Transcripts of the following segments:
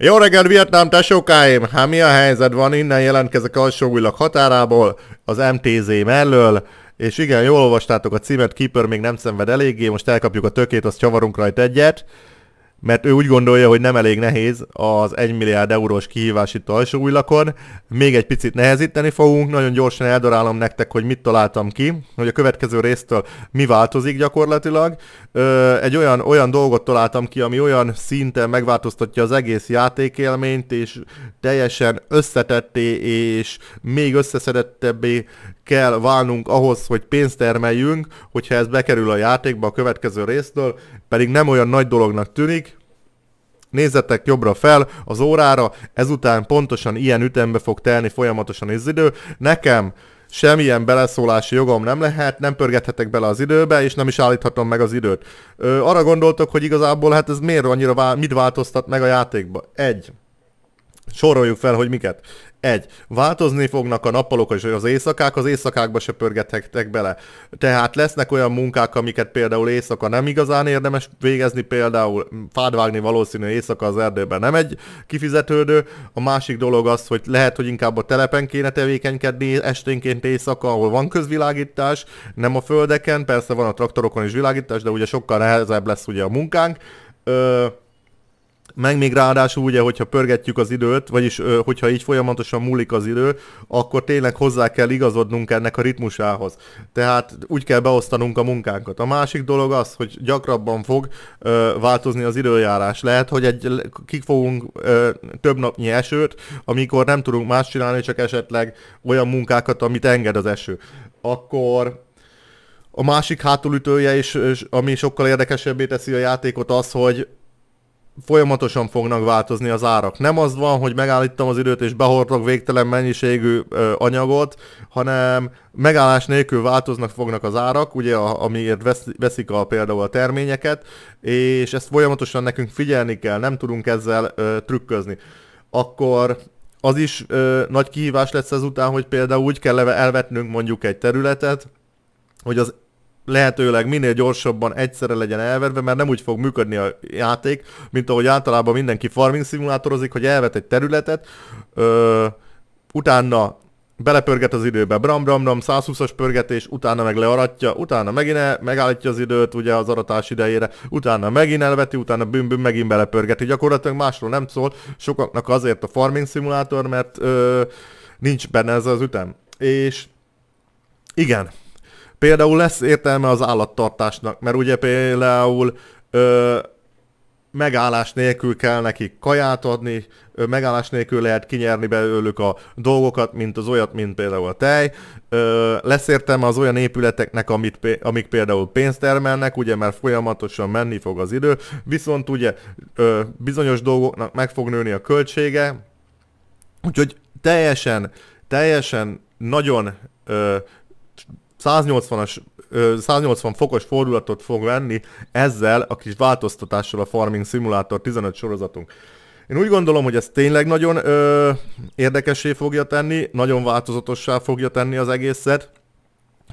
Jó reggelt, Vietnám tesókáim! Hát mi a helyzet van? Innen jelentkezek alsóújlag határából, az MTZ mellől, és igen, jól olvastátok a címet, Keeper még nem szenved eléggé, most elkapjuk a tökét, azt csavarunk rajta egyet mert ő úgy gondolja, hogy nem elég nehéz az 1 milliárd eurós kihívás itt alsó újlakon. Még egy picit nehezíteni fogunk, nagyon gyorsan eldarálom nektek, hogy mit találtam ki, hogy a következő résztől mi változik gyakorlatilag. egy olyan, olyan dolgot találtam ki, ami olyan szinten megváltoztatja az egész játékélményt, és teljesen összetetté és még összeszedettebbé kell válnunk ahhoz, hogy pénzt termeljünk, hogyha ez bekerül a játékba a következő résztől, pedig nem olyan nagy dolognak tűnik, Nézzetek jobbra fel az órára, ezután pontosan ilyen ütembe fog telni folyamatosan az idő. Nekem semmilyen beleszólási jogom nem lehet, nem pörgethetek bele az időbe, és nem is állíthatom meg az időt. Ö, arra gondoltok, hogy igazából hát ez miért annyira vál, mit változtat meg a játékba? Egy. Soroljuk fel, hogy miket. Egy, változni fognak a nappalok és az éjszakák, az éjszakákba se pörgethetek bele. Tehát lesznek olyan munkák, amiket például éjszaka nem igazán érdemes végezni, például fád vágni valószínű éjszaka az erdőben nem egy kifizetődő. A másik dolog az, hogy lehet, hogy inkább a telepen kéne tevékenykedni esténként éjszaka, ahol van közvilágítás, nem a földeken, persze van a traktorokon is világítás, de ugye sokkal nehezebb lesz ugye a munkánk. Ö- meg még ráadásul ugye, hogyha pörgetjük az időt, vagyis hogyha így folyamatosan múlik az idő, akkor tényleg hozzá kell igazodnunk ennek a ritmusához. Tehát úgy kell beosztanunk a munkánkat. A másik dolog az, hogy gyakrabban fog ö, változni az időjárás. Lehet, hogy egy, fogunk ö, több napnyi esőt, amikor nem tudunk más csinálni, csak esetleg olyan munkákat, amit enged az eső. Akkor a másik hátulütője, is, ami sokkal érdekesebbé teszi a játékot az, hogy folyamatosan fognak változni az árak. Nem az van, hogy megállítom az időt és behordok végtelen mennyiségű ö, anyagot, hanem megállás nélkül változnak fognak az árak, ugye, a, amiért vesz, veszik a, például a terményeket, és ezt folyamatosan nekünk figyelni kell, nem tudunk ezzel ö, trükközni. Akkor az is ö, nagy kihívás lesz ezután, hogy például úgy kell elvetnünk mondjuk egy területet, hogy az lehetőleg minél gyorsabban egyszerre legyen elverve, mert nem úgy fog működni a játék, mint ahogy általában mindenki farming szimulátorozik, hogy elvet egy területet, ö, utána belepörget az időbe, bram bram bram, 120-as pörgetés, utána meg learatja, utána megint el, megállítja az időt ugye az aratás idejére, utána megint elveti, utána büm büm megint belepörgeti. Gyakorlatilag másról nem szól, sokaknak azért a farming szimulátor, mert ö, nincs benne ez az ütem. És igen, Például lesz értelme az állattartásnak, mert ugye például ö, megállás nélkül kell nekik kaját adni, ö, megállás nélkül lehet kinyerni belőlük a dolgokat, mint az olyat, mint például a tej. Ö, lesz értelme az olyan épületeknek, amit, amik például pénzt termelnek, ugye mert folyamatosan menni fog az idő, viszont ugye ö, bizonyos dolgoknak meg fog nőni a költsége, úgyhogy teljesen, teljesen nagyon ö, 180-as 180 fokos fordulatot fog venni ezzel a kis változtatással a Farming Simulator 15 sorozatunk. Én úgy gondolom, hogy ez tényleg nagyon ö, érdekessé fogja tenni, nagyon változatossá fogja tenni az egészet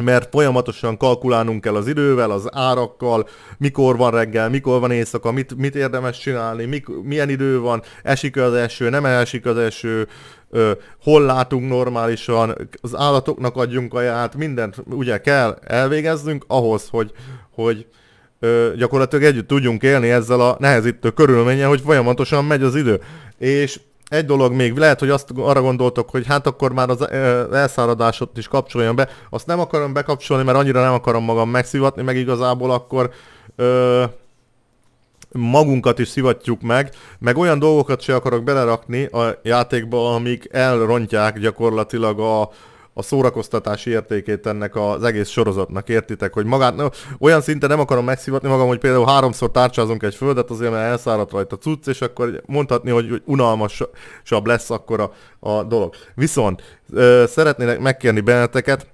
mert folyamatosan kalkulálnunk kell az idővel, az árakkal, mikor van reggel, mikor van éjszaka, mit, mit érdemes csinálni, mik, milyen idő van, esik az eső, nem esik az eső, ö, hol látunk normálisan, az állatoknak adjunk aját, mindent ugye kell elvégeznünk ahhoz, hogy, hogy ö, gyakorlatilag együtt tudjunk élni ezzel a nehezítő körülménnyel, hogy folyamatosan megy az idő. És egy dolog még, lehet, hogy azt arra gondoltok, hogy hát akkor már az elszáradásot is kapcsoljon be. Azt nem akarom bekapcsolni, mert annyira nem akarom magam megszivatni, meg igazából akkor ö, magunkat is szivatjuk meg, meg olyan dolgokat se akarok belerakni a játékba, amik elrontják gyakorlatilag a, a szórakoztatási értékét ennek az egész sorozatnak, értitek, hogy magát, no, olyan szinten nem akarom megszivatni magam, hogy például háromszor tárcsázunk egy földet, azért mert elszáradt rajta cucc, és akkor mondhatni, hogy, hogy unalmasabb lesz akkor a, a dolog. Viszont ö, szeretnének megkérni benneteket,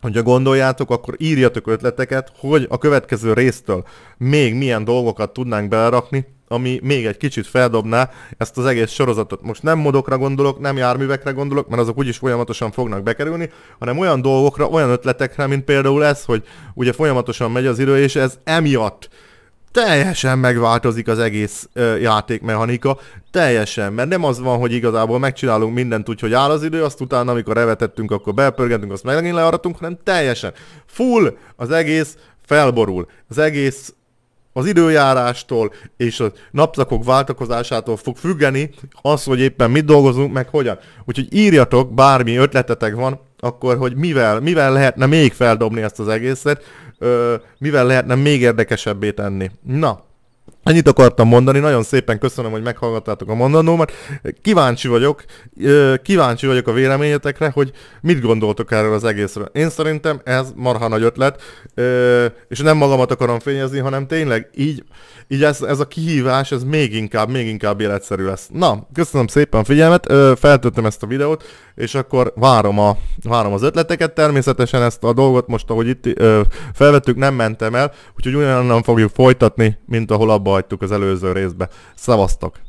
hogyha gondoljátok, akkor írjatok ötleteket, hogy a következő résztől még milyen dolgokat tudnánk belerakni, ami még egy kicsit feldobná ezt az egész sorozatot. Most nem modokra gondolok, nem járművekre gondolok, mert azok úgyis folyamatosan fognak bekerülni, hanem olyan dolgokra, olyan ötletekre, mint például ez, hogy ugye folyamatosan megy az idő, és ez emiatt teljesen megváltozik az egész ö, játékmechanika, teljesen, mert nem az van, hogy igazából megcsinálunk mindent úgy, hogy áll az idő, azt utána, amikor revetettünk, akkor belpörgentünk, azt megint learatunk, hanem teljesen. Full az egész felborul. Az egész az időjárástól és a napszakok váltakozásától fog függeni az, hogy éppen mit dolgozunk, meg hogyan. Úgyhogy írjatok, bármi ötletetek van, akkor, hogy mivel, mivel lehetne még feldobni ezt az egészet, ö, mivel lehetne még érdekesebbé tenni. Na, Ennyit akartam mondani, nagyon szépen köszönöm, hogy meghallgattátok a mondanómat. Kíváncsi vagyok, kíváncsi vagyok a véleményetekre, hogy mit gondoltok erről az egészről. Én szerintem ez marha nagy ötlet, és nem magamat akarom fényezni, hanem tényleg így, így ez, ez a kihívás, ez még inkább, még inkább életszerű lesz. Na, köszönöm szépen a figyelmet, feltöltöm ezt a videót, és akkor várom a várom az ötleteket, természetesen ezt a dolgot most, ahogy itt ö, felvettük, nem mentem el, úgyhogy ugyanannan fogjuk folytatni, mint ahol abba hagytuk az előző részbe. Szavaztok!